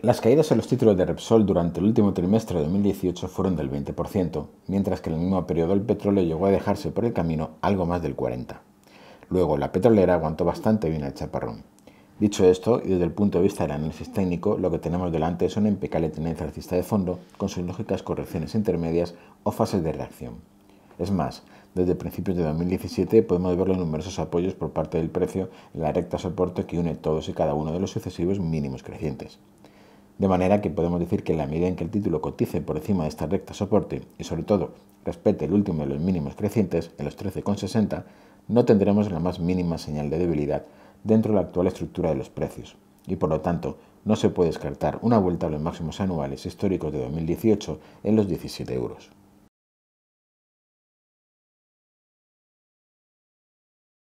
Las caídas en los títulos de Repsol durante el último trimestre de 2018 fueron del 20%, mientras que en el mismo periodo el petróleo llegó a dejarse por el camino algo más del 40%. Luego, la petrolera aguantó bastante bien el chaparrón. Dicho esto, y desde el punto de vista del análisis técnico, lo que tenemos delante es una impecable tendencia alcista de fondo con sus lógicas correcciones intermedias o fases de reacción. Es más, desde principios de 2017 podemos ver los numerosos apoyos por parte del precio en la recta soporte que une todos y cada uno de los sucesivos mínimos crecientes. De manera que podemos decir que en la medida en que el título cotice por encima de esta recta soporte y sobre todo respete el último de los mínimos crecientes, en los 13,60, no tendremos la más mínima señal de debilidad dentro de la actual estructura de los precios. Y por lo tanto, no se puede descartar una vuelta a los máximos anuales históricos de 2018 en los 17 euros.